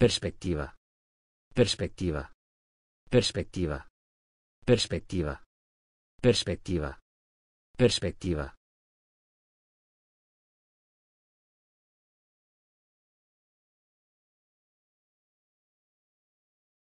Perspectiva. Perspectiva. Perspectiva. Perspectiva. Perspectiva. Perspectiva.